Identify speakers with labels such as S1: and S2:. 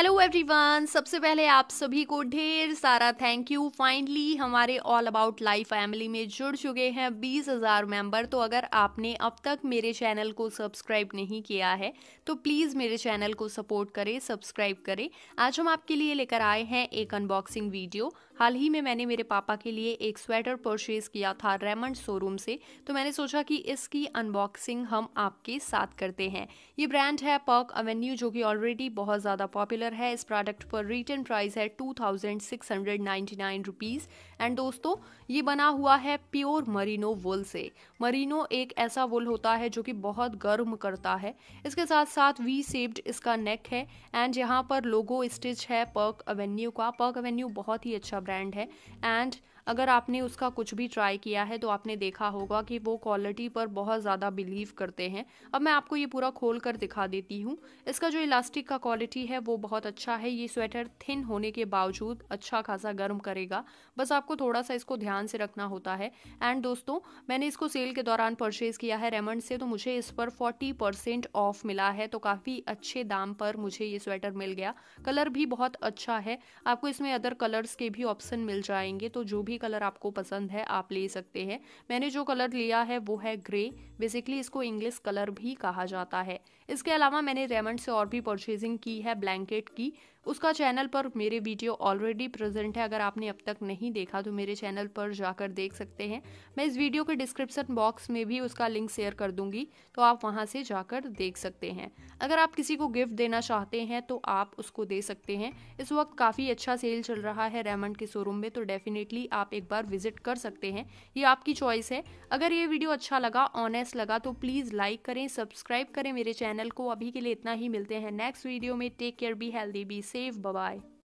S1: Hello everyone सबसे पहले आप सभी को ढेर सारा थैंक यू फाइनली हमारे ऑल अबाउट लाइफ फैमिली में जुड़ चुके हैं बीस हज़ार मेंबर तो अगर आपने अब तक मेरे चैनल को सब्सक्राइब नहीं किया है तो प्लीज़ मेरे चैनल को सपोर्ट करें सब्सक्राइब करें आज हम आपके लिए लेकर आए हैं एक अनबॉक्सिंग वीडियो हाल ही में मैंने मेरे पापा के लिए एक स्वेटर परचेज़ किया था रेमंड शोरूम से तो मैंने सोचा कि इसकी अनबॉक्सिंग हम आपके साथ करते हैं ये ब्रांड है पर्क अवेन्यू जो कि ऑलरेडी बहुत ज़्यादा पॉपुलर कलर है इस प्रोडक्ट पर रिटर्न प्राइस है two thousand six hundred ninety nine rupees and दोस्तों ये बना हुआ है प्योर मरीनो वुल से मरीनो एक ऐसा वुल होता है जो कि बहुत गर्म करता है इसके साथ साथ वी सेप्ड इसका नेक है एंड यहाँ पर लोगो स्टिच है पर्क एवेन्यू का पर्क एवेन्यू बहुत ही अच्छा ब्रांड है एंड अगर आपने उसका कुछ भी ट्राई किया है तो आपने देखा होगा कि वो क्वालिटी पर बहुत ज़्यादा बिलीव करते हैं अब मैं आपको ये पूरा खोल कर दिखा देती हूँ इसका जो इलास्टिक का क्वालिटी है वो बहुत बहुत अच्छा है ये स्वेटर थिन होने के बावजूद अच्छा खासा गर्म करेगा बस आपको थोड़ा सा इसको ध्यान से रखना होता है एंड दोस्तों मैंने इसको सेल के दौरान परचेज़ किया है रेमंड से तो मुझे इस पर 40 परसेंट ऑफ मिला है तो काफ़ी अच्छे दाम पर मुझे ये स्वेटर मिल गया कलर भी बहुत अच्छा है आपको इसमें अदर कलर्स के भी ऑप्शन मिल जाएंगे तो जो भी कलर आपको पसंद है आप ले सकते हैं मैंने जो कलर लिया है वो है ग्रे बेसिकली इसको इंग्लिश कलर भी कहा जाता है इसके अलावा मैंने रेमंड से और भी परचेजिंग की है ब्लैंकेट की उसका चैनल पर मेरे वीडियो ऑलरेडी प्रेजेंट है अगर आपने अब तक नहीं देखा तो मेरे चैनल पर जाकर देख सकते हैं मैं इस वीडियो के डिस्क्रिप्शन बॉक्स में भी उसका लिंक शेयर कर दूंगी तो आप वहां से जाकर देख सकते हैं अगर आप किसी को गिफ्ट देना चाहते हैं तो आप उसको दे सकते हैं इस वक्त काफ़ी अच्छा सेल चल रहा है रेमंड के शोरूम में तो डेफिनेटली आप एक बार विजिट कर सकते हैं ये आपकी चॉइस है अगर ये वीडियो अच्छा लगा ऑनेस्ट लगा तो प्लीज़ लाइक करें सब्सक्राइब करें मेरे चैनल को अभी के लिए इतना ही मिलते हैं नेक्स्ट वीडियो में take care be healthy be safe. Bye bye.